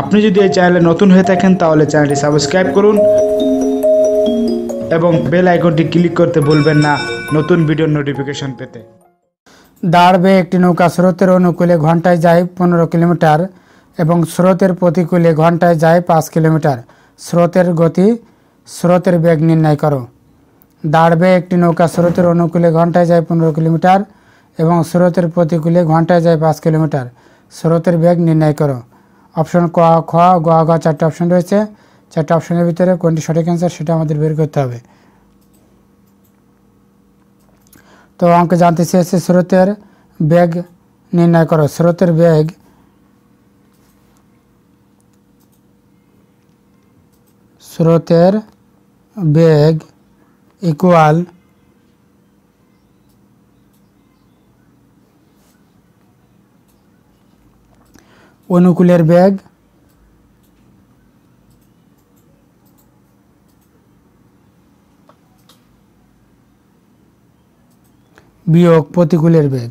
আপনি যদি এই চ্যানেলে নতুন হয়ে থাকেন তাহলে চ্যানেলটি সাবস্ক্রাইব করুন এবং বেল আইকনটি ক্লিক করতে ভুলবেন না নতুন ভিডিওর নোটিফিকেশন পেতে দাঁড়বে একটি নৌকা স্রোতের অনুকূলে ঘন্টায় যায় পনেরো কিলোমিটার এবং স্রোতের প্রতিকূলে ঘন্টায় যায় পাঁচ কিলোমিটার স্রোতের গতি স্রোতের বেগ নির্ণয় করো দাঁড়বে একটি নৌকা স্রোতের অনুকূলে ঘন্টায় যায় পনেরো কিলোমিটার এবং স্রোতের প্রতিকূলে ঘন্টায় যায় পাঁচ কিলোমিটার স্রোতের বেগ নির্ণয় করো অপশন ক খ গ গা চারটে অপশন রয়েছে চারটে অপশনের ভিতরে কোনটি সঠিক অ্যান্সার সেটা আমাদের বের করতে হবে তো অঙ্ক জানতে চেয়েছে স্রোতের ব্যাগ নির্ণয় করো স্রোতের ব্যাগ স্রোতের ব্যাগ ইকুয়াল অনুকূলের ব্যাগ বিয়োগ প্রতিকূলের বেগ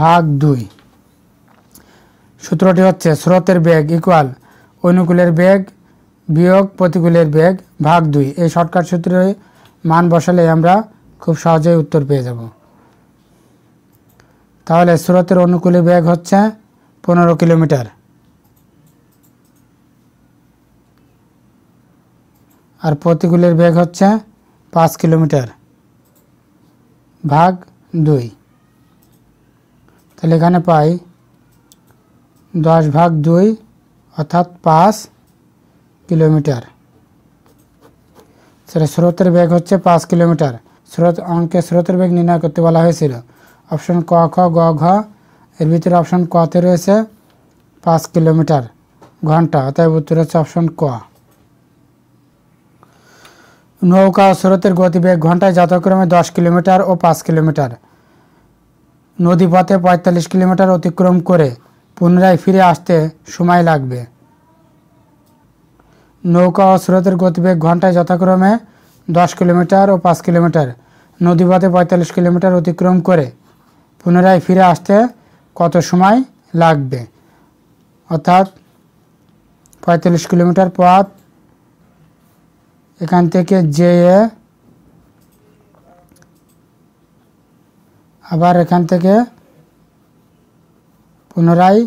ভাগ দুই সূত্রটি হচ্ছে স্রোতের বেগ ইকুয়াল অনুকূলের বেগ বিয়োগ প্রতিকূলের বেগ ভাগ দুই এই শর্টকাট সূত্রে মান বসালে আমরা খুব সহজেই উত্তর পেয়ে যাব তাহলে স্রোতের অনুকূলে বেগ হচ্ছে পনেরো কিলোমিটার আর প্রতিকূলের বেগ হচ্ছে পাঁচ কিলোমিটার ভাগ দুই তাহলে এখানে পাই দশ ভাগ দুই অর্থাৎ পাঁচ কিলোমিটার সেটা স্রোতের বেগ হচ্ছে পাঁচ কিলোমিটার স্রোত অঙ্কে স্রোতের বেগ নির্ণয় করতে বলা হয়েছিল অপশন ক খ গ ঘ এর ভিতরে অপশন কতে রয়েছে পাঁচ কিলোমিটার ঘন্টা অতএব উত্তর হচ্ছে অপশন ক নৌকা স্রোতের গতিবেগ ঘন্টায় যথাক্রমে দশ কিলোমিটার ও পাঁচ কিলোমিটার নদীপথে পঁয়তাল্লিশ কিলোমিটার অতিক্রম করে পুনরায় ফিরে আসতে সময় লাগবে নৌকা ও স্রোতের গতিবেগ ঘন্টায় যথাক্রমে দশ কিলোমিটার ও পাঁচ কিলোমিটার নদীপথে পঁয়তাল্লিশ কিলোমিটার অতিক্রম করে পুনরায় ফিরে আসতে কত সময় লাগবে অর্থাৎ পঁয়তাল্লিশ কিলোমিটার পথ এখান থেকে যেয়ে আবার এখান থেকে পুনরায়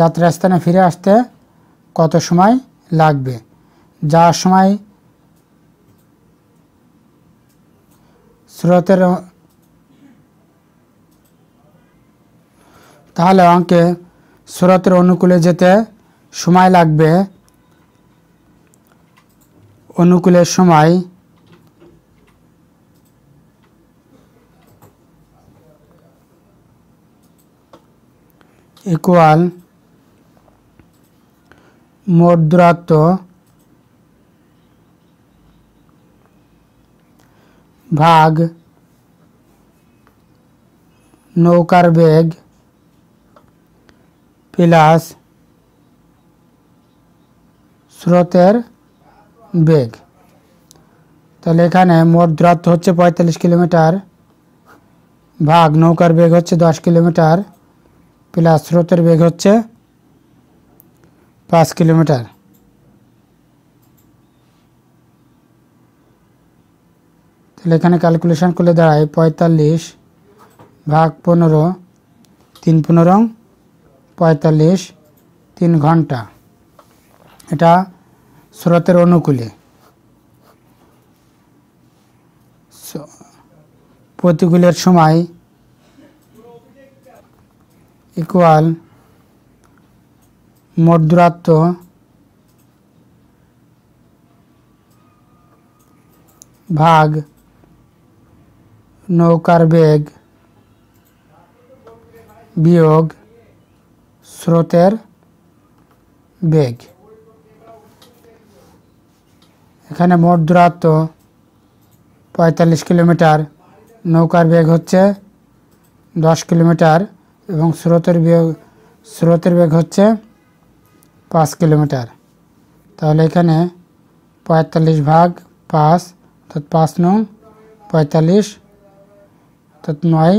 যাত্রাস্থানে ফিরে আসতে কত সময় লাগবে যাওয়ার সময় স্রোতের তাহলে অঙ্কে স্রোতের অনুকূলে যেতে সময় লাগবে অনুকূলের সময় ইকুয়াল মুদ্রাতো ভাগ নৌকার বেগ প্লাস সুরতের বেগ তাহলে এখানে মুদ্রাতো হচ্ছে 45 কিমি ভাগ নৌকার বেগ হচ্ছে 10 কিমি প্লাস সুরতের বেগ হচ্ছে পাঁচ কিলোমিটার তাহলে এখানে ক্যালকুলেশন করলে দাঁড়ায় পঁয়তাল্লিশ ভাগ পনেরো তিন পনেরো পঁয়তাল্লিশ তিন ঘন্টা এটা স্রোতের অনুকূলে প্রতিকূলের সময় ইকুয়াল মধ্যরাত্র ভাগ নৌকার বেগ বিয়োগ স্রোতের বেগ এখানে মোট দূরত্ব পঁয়তাল্লিশ কিলোমিটার নৌকার বেগ হচ্ছে দশ কিলোমিটার এবং স্রোতের বেগ স্রোতের বেগ হচ্ছে পাঁচ কিলোমিটার তাহলে এখানে পঁয়তাল্লিশ ভাগ পাঁচ অর্থাৎ পাঁচ নং পঁয়তাল্লিশ অর্থাৎ নয়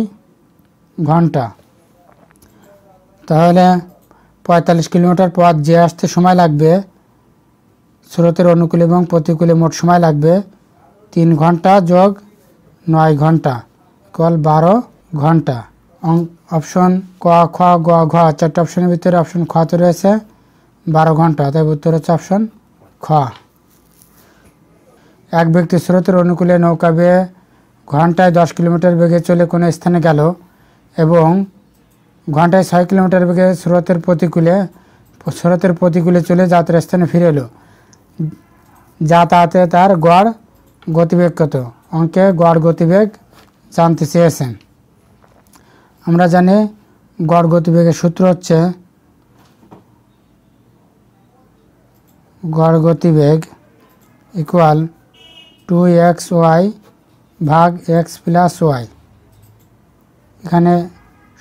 ঘন্টা তাহলে পঁয়তাল্লিশ কিলোমিটার পথ যে আসতে সময় লাগবে স্রোতের অনুকূলে এবং প্রতিকূলে মোট সময় লাগবে তিন ঘন্টা যোগ নয় ঘন্টা কল বারো ঘন্টা অপশন ক খ গ ঘ চারটে অপশনের ভিতরে অপশন খতে রয়েছে বারো ঘন্টা অতএব উত্তর হচ্ছে অপশন খ এক ব্যক্তি স্রোতের অনুকূলে নৌকা বেয়ে ঘন্টায় দশ কিলোমিটার বেগে চলে কোনো স্থানে গেল এবং ঘন্টায় ছয় কিলোমিটার বেগে স্রোতের প্রতিকূলে স্রোতের প্রতিকূলে চলে যাত্রা স্থানে ফিরে এলো যাতায়াতে তার গড় গতিবেগ কত অঙ্কে গড় গতিবেগ জানতে চেয়েছেন আমরা জানি গড় গতিবেগের সূত্র হচ্ছে গড় গতিবেগ ইকুয়াল টু এক্স ওয়াই ভাগ এক্স প্লাস ওয়াই এখানে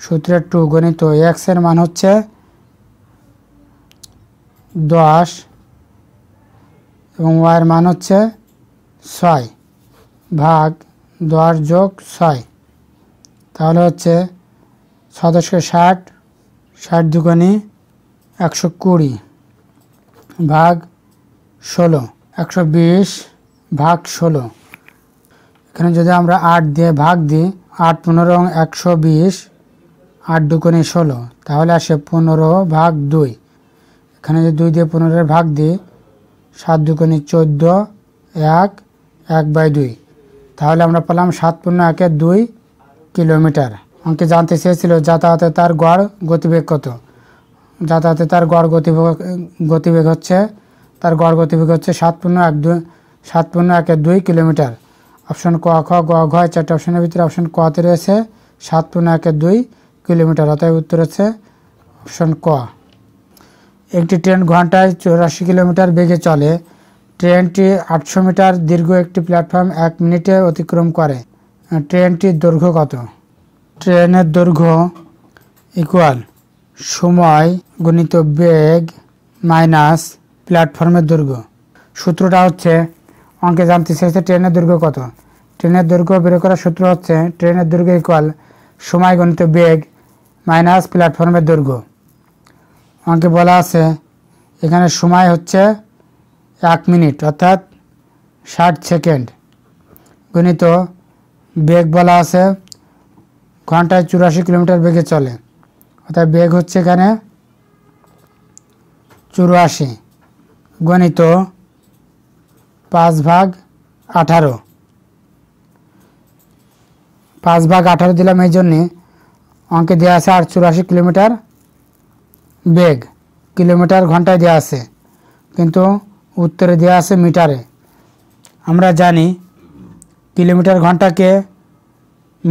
সূত্রের টু গণিত এক্সের মান হচ্ছে দশ এবং ওয়াইয়ের মান হচ্ছে ছয় ভাগ দশ যোগ ছয় তাহলে হচ্ছে সদস্য ষাট ষাট দুগুণি একশো কুড়ি ভাগ ষোলো একশো বিশ ভাগ ষোলো এখানে যদি আমরা আট দিয়ে ভাগ দিই আট পনেরো একশো বিশ আট দুকোণে ষোলো তাহলে আসে পনেরো ভাগ দুই এখানে যদি দুই দিয়ে পনেরোর ভাগ দিই সাত দুকোণে চোদ্দো এক এক বাই দুই তাহলে আমরা পেলাম সাত পূর্ণ একে দুই কিলোমিটার অঙ্কে জানতে চেয়েছিল যাতায়াতে তার গড় গতিবেগ কত যাতায়াতে তার গড় গতিবেগ গতিবেগ হচ্ছে তার গড় গতিবেগ হচ্ছে সাত পূর্ণ এক দুই সাত পূর্ণ একে দুই কিলোমিটার অপশন ক খ গ ঘ চারটে অপশনের ভিতরে অপশন কতে রয়েছে সাত পূর্ণ এক দুই কিলোমিটার অতএব উত্তর হচ্ছে অপশন ক একটি ট্রেন ঘন্টায় চৌরাশি কিলোমিটার বেগে চলে ট্রেনটি আটশো মিটার দীর্ঘ একটি প্ল্যাটফর্ম এক মিনিটে অতিক্রম করে ট্রেনটির দৈর্ঘ্য কত ট্রেনের দৈর্ঘ্য ইকুয়াল সময় গণিত বেগ মাইনাস প্ল্যাটফর্মের দুর্গ সূত্রটা হচ্ছে অঙ্কে জানতে চেয়েছে ট্রেনের দৈর্ঘ্য কত ট্রেনের দৈর্ঘ্য বের করার সূত্র হচ্ছে ট্রেনের দৈর্ঘ্য ইকুয়াল সময় গণিত বেগ মাইনাস প্ল্যাটফর্মের দৈর্ঘ্য অঙ্কে বলা আছে এখানে সময় হচ্ছে এক মিনিট অর্থাৎ ষাট সেকেন্ড গণিত বেগ বলা আছে ঘন্টায় চুরাশি কিলোমিটার বেগে চলে অর্থাৎ বেগ হচ্ছে এখানে চুরাশি গণিত পাঁচ ভাগ আঠারো পাঁচ ভাগ আঠারো দিলাম এই জন্যে অঙ্কে দেওয়া আছে আর চুরাশি কিলোমিটার বেগ কিলোমিটার ঘন্টায় দেওয়া আছে কিন্তু উত্তরে দেওয়া আছে মিটারে আমরা জানি কিলোমিটার ঘন্টাকে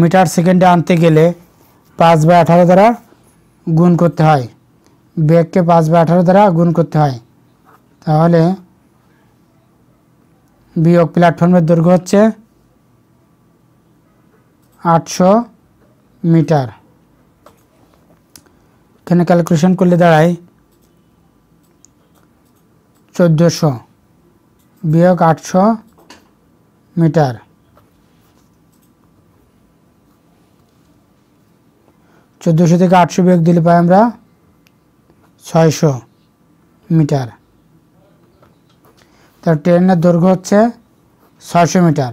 মিটার সেকেন্ডে আনতে গেলে পাঁচ বা আঠারো দ্বারা গুণ করতে হয় বেগকে পাঁচ বা আঠারো দ্বারা গুণ করতে হয় তাহলে বিয়োগ প্ল্যাটফর্মের দৈর্ঘ্য হচ্ছে আটশো মিটার এখানে ক্যালকুলেশন করলে দাঁড়ায় চোদ্দোশো বিয়োগ আটশো মিটার চোদ্দোশো থেকে আটশো বিয়োগ দিলে পাই আমরা ছয়শো মিটার তার ট্রেনের দৈর্ঘ্য হচ্ছে ছয়শো মিটার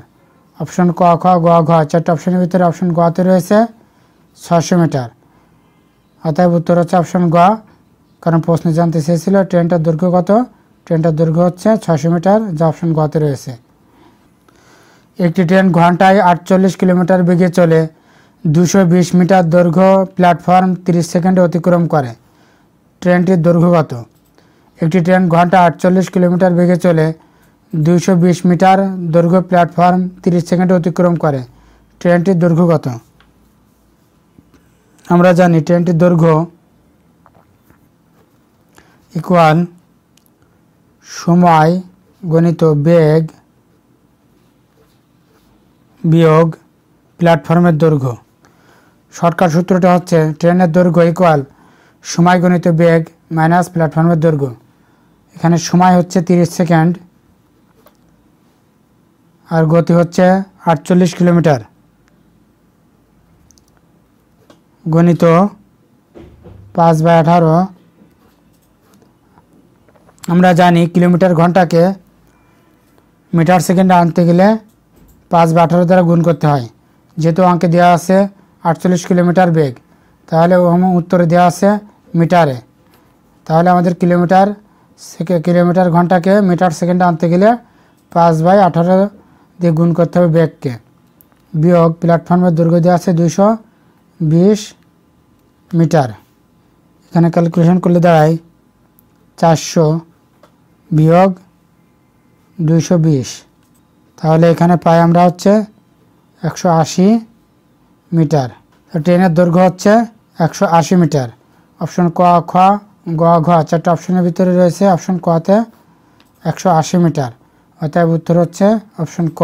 অপশন ক খ গ ঘ চারটে অপশনের ভিতরে অপশন গতে রয়েছে ছয়শো মিটার অতএব উত্তর হচ্ছে অপশন গ কারণ প্রশ্ন জানতে চেয়েছিল ট্রেনটার দৈর্ঘ্য কত ট্রেনটার দৈর্ঘ্য হচ্ছে ছয়শো মিটার যা অপশন গতে রয়েছে একটি ট্রেন ঘন্টায় আটচল্লিশ কিলোমিটার বেগে চলে দুশো মিটার দৈর্ঘ্য প্ল্যাটফর্ম 30 সেকেন্ডে অতিক্রম করে ট্রেনটির দৈর্ঘ্য কত একটি ট্রেন ঘন্টা আটচল্লিশ কিলোমিটার বেগে চলে দুইশো মিটার দৈর্ঘ্য প্ল্যাটফর্ম তিরিশ সেকেন্ডে অতিক্রম করে ট্রেনটির দৈর্ঘ্য কত আমরা জানি ট্রেনটির দৈর্ঘ্য ইকুয়াল সময় গণিত বেগ বিয়োগ প্ল্যাটফর্মের দৈর্ঘ্য শর্টকাট সূত্রটা হচ্ছে ট্রেনের দৈর্ঘ্য ইকুয়াল সময় গণিত বেগ মাইনাস প্ল্যাটফর্মের দৈর্ঘ্য এখানে সময় হচ্ছে 30 সেকেন্ড আর গতি হচ্ছে আটচল্লিশ কিলোমিটার গণিত পাঁচ বাই আঠারো আমরা জানি কিলোমিটার ঘন্টাকে মিটার সেকেন্ডে আনতে গেলে পাঁচ বা আঠারো দ্বারা গুণ করতে হয় যেহেতু অঙ্কে দেওয়া আছে আটচল্লিশ কিলোমিটার বেগ তাহলে উত্তরে দেওয়া আছে মিটারে তাহলে আমাদের কিলোমিটার সেকে কিলোমিটার ঘন্টাকে মিটার সেকেন্ডে আনতে গেলে পাঁচ বাই আঠারো দিয়ে গুণ করতে হবে ব্যাগকে বিয়োগ প্ল্যাটফর্মের দৈর্ঘ্য দেওয়া আছে দুইশো বিশ মিটার এখানে ক্যালকুলেশন করলে দাঁড়ায় চারশো বিয়োগ দুইশো বিশ তাহলে এখানে পাই আমরা হচ্ছে একশো আশি মিটার ট্রেনের দৈর্ঘ্য হচ্ছে একশো আশি মিটার অপশন ক খ গ ঘ চারটা অপশনের ভিতরে রয়েছে অপশন কতে একশো আশি মিটার অতএব উত্তর হচ্ছে অপশন ক